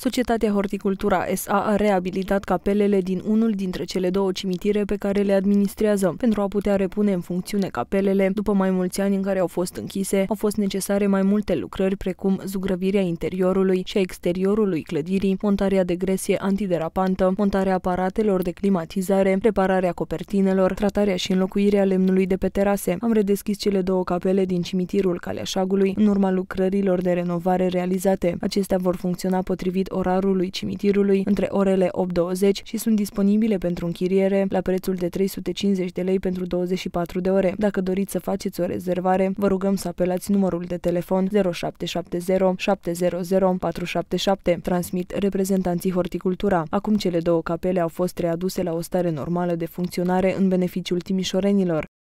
Societatea Horticultura SA a reabilitat capelele din unul dintre cele două cimitire pe care le administrează. Pentru a putea repune în funcțiune capelele, după mai mulți ani în care au fost închise, au fost necesare mai multe lucrări precum zugrăvirea interiorului și a exteriorului clădirii, montarea de gresie antiderapantă, montarea aparatelor de climatizare, prepararea copertinelor, tratarea și înlocuirea lemnului de pe terase. Am redeschis cele două capele din cimitirul Caleașagului în urma lucrărilor de renovare realizate. Acestea vor funcționa potrivit orarului cimitirului între orele 8.20 și sunt disponibile pentru închiriere la prețul de 350 de lei pentru 24 de ore. Dacă doriți să faceți o rezervare, vă rugăm să apelați numărul de telefon 0770 700 477. Transmit reprezentanții Horticultura. Acum cele două capele au fost readuse la o stare normală de funcționare în beneficiul timișorenilor.